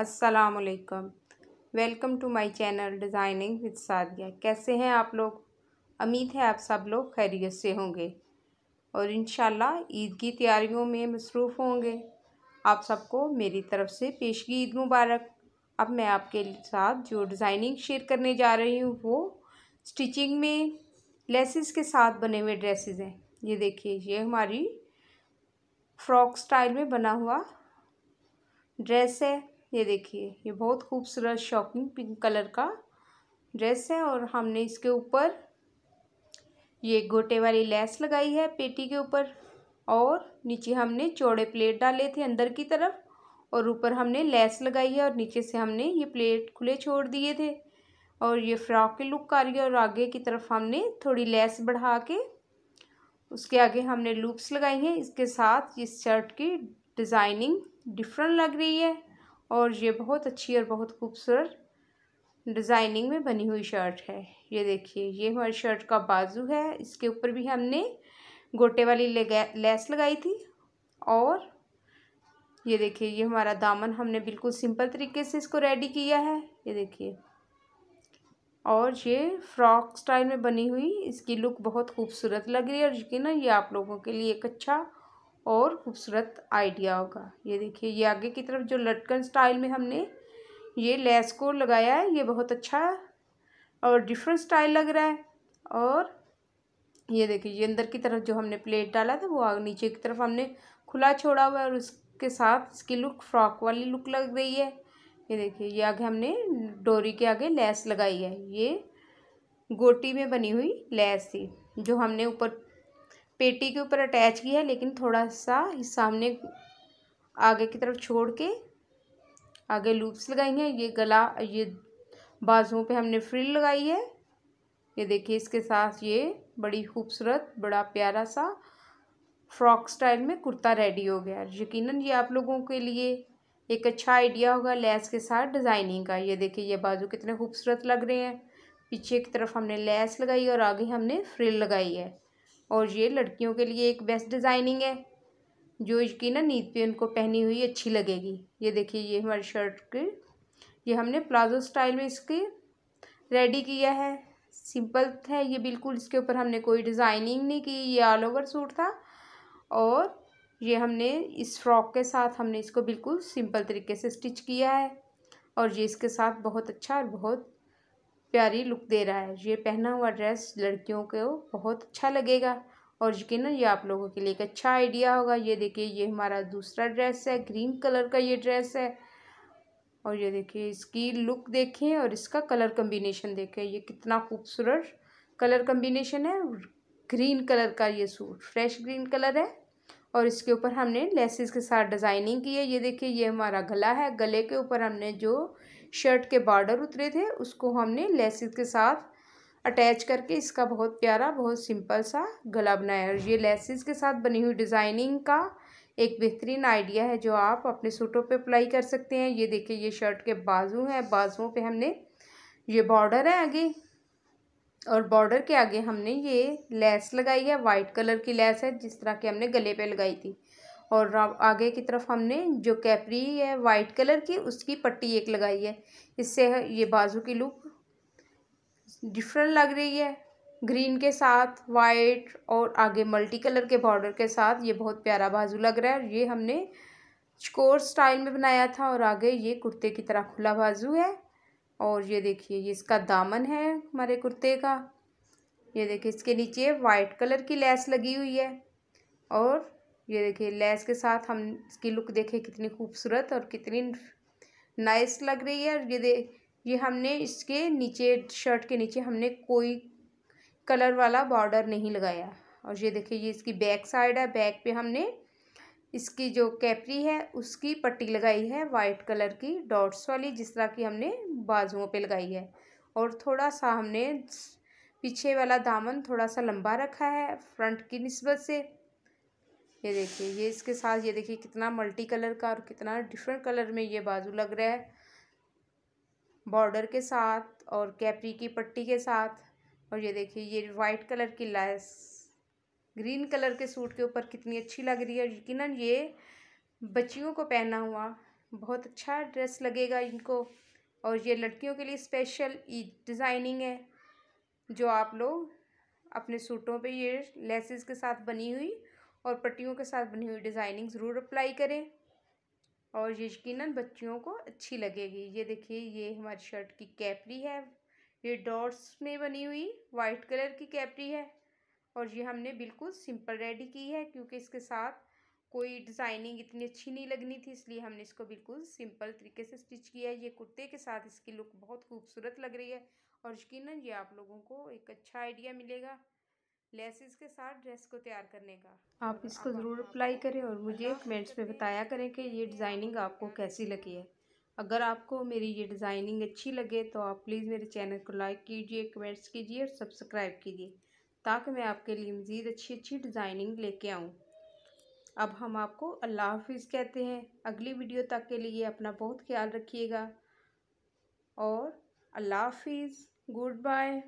अस्सलाम वालेकुम welcome to my channel designing with Sadia कैसे हैं आप लोग उम्मीद है आप सब लोग खैरियत से होंगे और इन ईद की तैयारियों में मसरूफ़ होंगे आप सबको मेरी तरफ़ से पेशगी ईद मुबारक अब मैं आपके साथ जो डिज़ाइनिंग शेयर करने जा रही हूँ वो स्टिचिंग में लेसिस के साथ बने हुए ड्रेसेस हैं ये देखिए ये हमारी फ्रॉक स्टाइल में बना हुआ ड्रेस है ये देखिए ये बहुत खूबसूरत शॉकिंग पिंक कलर का ड्रेस है और हमने इसके ऊपर ये गोटे वाली लेस लगाई है पेटी के ऊपर और नीचे हमने चौड़े प्लेट डाले थे अंदर की तरफ और ऊपर हमने लेस लगाई है और नीचे से हमने ये प्लेट खुले छोड़ दिए थे और ये फ्रॉक की लुक आ रही है और आगे की तरफ हमने थोड़ी लेस बढ़ा के उसके आगे हमने लूप्स लगाई हैं इसके साथ इस शर्ट की डिज़ाइनिंग डिफरेंट लग रही है और ये बहुत अच्छी और बहुत खूबसूरत डिज़ाइनिंग में बनी हुई शर्ट है ये देखिए ये हमारी शर्ट का बाजू है इसके ऊपर भी हमने गोटे वाली लेस लगाई थी और ये देखिए ये हमारा दामन हमने बिल्कुल सिंपल तरीके से इसको रेडी किया है ये देखिए और ये फ्रॉक स्टाइल में बनी हुई इसकी लुक बहुत खूबसूरत लग रही है और यकीन ये आप लोगों के लिए एक अच्छा और खूबसूरत आइडिया होगा ये देखिए ये आगे की तरफ जो लटकन स्टाइल में हमने ये लेस को लगाया है ये बहुत अच्छा और डिफरेंट स्टाइल लग रहा है और ये देखिए ये अंदर की तरफ जो हमने प्लेट डाला था वो आगे नीचे की तरफ हमने खुला छोड़ा हुआ है और उसके साथ इसकी लुक फ्रॉक वाली लुक लग रही है ये देखिए ये आगे हमने डोरी के आगे लेस लगाई है ये गोटी में बनी हुई लेस थी जो हमने ऊपर पेटी के ऊपर अटैच किया है लेकिन थोड़ा सा सामने आगे की तरफ छोड़ के आगे लूप्स लगाई हैं ये गला ये बाजुओं पे हमने फ्रिल लगाई है ये देखिए इसके साथ ये बड़ी खूबसूरत बड़ा प्यारा सा फ्रॉक स्टाइल में कुर्ता रेडी हो गया यकीनन ये आप लोगों के लिए एक अच्छा आइडिया होगा लैस के साथ डिज़ाइनिंग का ये देखिए ये बाजू कितने खूबसूरत लग रहे हैं पीछे की तरफ हमने लैस लगाई और आगे हमने फ्रिल लगाई है और ये लड़कियों के लिए एक बेस्ट डिज़ाइनिंग है जो इसकी ना नींद पे उनको पहनी हुई अच्छी लगेगी ये देखिए ये हमारी शर्ट की ये हमने प्लाजो स्टाइल में इसकी रेडी किया है सिंपल है ये बिल्कुल इसके ऊपर हमने कोई डिज़ाइनिंग नहीं की ये ऑल ओवर सूट था और ये हमने इस फ्रॉक के साथ हमने इसको बिल्कुल सिंपल तरीके से स्टिच किया है और ये इसके साथ बहुत अच्छा और बहुत प्यारी लुक दे रहा है ये पहना हुआ ड्रेस लड़कियों को बहुत अच्छा लगेगा और यकीन ये आप लोगों के लिए एक अच्छा आइडिया होगा ये देखिए ये हमारा दूसरा ड्रेस है ग्रीन कलर का ये ड्रेस है और ये देखिए इसकी लुक देखें और इसका कलर कम्बिनेशन देखें ये कितना खूबसूरत कलर कम्बिनेशन है ग्रीन कलर का ये सूट फ्रेश ग्रीन कलर है और इसके ऊपर हमने लेसेस के साथ डिज़ाइनिंग की है ये देखिए ये हमारा गला है गले के ऊपर हमने जो शर्ट के बॉर्डर उतरे थे उसको हमने लेसिस के साथ अटैच करके इसका बहुत प्यारा बहुत सिंपल सा गला बनाया और ये लेसिस के साथ बनी हुई डिज़ाइनिंग का एक बेहतरीन आइडिया है जो आप अपने सूटों पे अप्लाई कर सकते हैं ये देखिए ये शर्ट के बाजू हैं बाजुओं पे हमने ये बॉर्डर है आगे और बॉर्डर के आगे हमने ये लेस लगाई है वाइट कलर की लेस है जिस तरह की हमने गले पे लगाई थी और आगे की तरफ हमने जो कैपरी है वाइट कलर की उसकी पट्टी एक लगाई है इससे ये बाजू की लुक डिफरेंट लग रही है ग्रीन के साथ वाइट और आगे मल्टी कलर के बॉर्डर के साथ ये बहुत प्यारा बाजू लग रहा है और ये हमने चकोर स्टाइल में बनाया था और आगे ये कुर्ते की तरह खुला बाजू है और ये देखिए ये इसका दामन है हमारे कुर्ते का ये देखिए इसके नीचे वाइट कलर की लेस लगी हुई है और ये देखिए लेस के साथ हम इसकी लुक देखें कितनी खूबसूरत और कितनी नाइस लग रही है और ये दे ये हमने इसके नीचे शर्ट के नीचे हमने कोई कलर वाला बॉर्डर नहीं लगाया और ये देखिए ये इसकी बैक साइड है बैक पे हमने इसकी जो कैपरी है उसकी पट्टी लगाई है वाइट कलर की डॉट्स वाली जिस तरह की हमने बाजुओं पे लगाई है और थोड़ा सा हमने पीछे वाला दामन थोड़ा सा लंबा रखा है फ्रंट की नस्बत से ये देखिए ये इसके साथ ये देखिए कितना मल्टी कलर का और कितना डिफरेंट कलर में ये बाजू लग रहा है बॉर्डर के साथ और कैपरी की पट्टी के साथ और ये देखिए ये वाइट कलर की लैस ग्रीन कलर के सूट के ऊपर कितनी अच्छी लग रही है यकीन ये बच्चियों को पहना हुआ बहुत अच्छा ड्रेस लगेगा इनको और ये लड़कियों के लिए स्पेशल डिज़ाइनिंग है जो आप लोग अपने सूटों पे ये लेसेस के साथ बनी हुई और पट्टियों के साथ बनी हुई डिज़ाइनिंग ज़रूर अप्लाई करें और ये यकीन बच्चियों को अच्छी लगेगी ये देखिए ये हमारी शर्ट की कैपरी है ये डॉट्स में बनी हुई वाइट कलर की कैपरी है और ये हमने बिल्कुल सिंपल रेडी की है क्योंकि इसके साथ कोई डिज़ाइनिंग इतनी अच्छी नहीं लगनी थी इसलिए हमने इसको बिल्कुल सिंपल तरीके से स्टिच किया है ये कुर्ते के साथ इसकी लुक बहुत खूबसूरत लग रही है और यकीन ये आप लोगों को एक अच्छा आइडिया मिलेगा लेसिस के साथ ड्रेस को तैयार करने का आप इसको ज़रूर अप्लाई करें और मुझे कमेंट्स में बताया करें कि ये डिज़ाइनिंग आपको कैसी लगी है अगर आपको मेरी ये डिज़ाइनिंग अच्छी लगे तो आप प्लीज़ मेरे चैनल को लाइक कीजिए कमेंट्स कीजिए और सब्सक्राइब कीजिए ताकि मैं आपके लिए मज़ीद अच्छी अच्छी डिज़ाइनिंग लेके आऊँ अब हम आपको अल्लाह हाफिज़ कहते हैं अगली वीडियो तक के लिए अपना बहुत ख्याल रखिएगा और अल्लाह हाफिज़ गुड बाय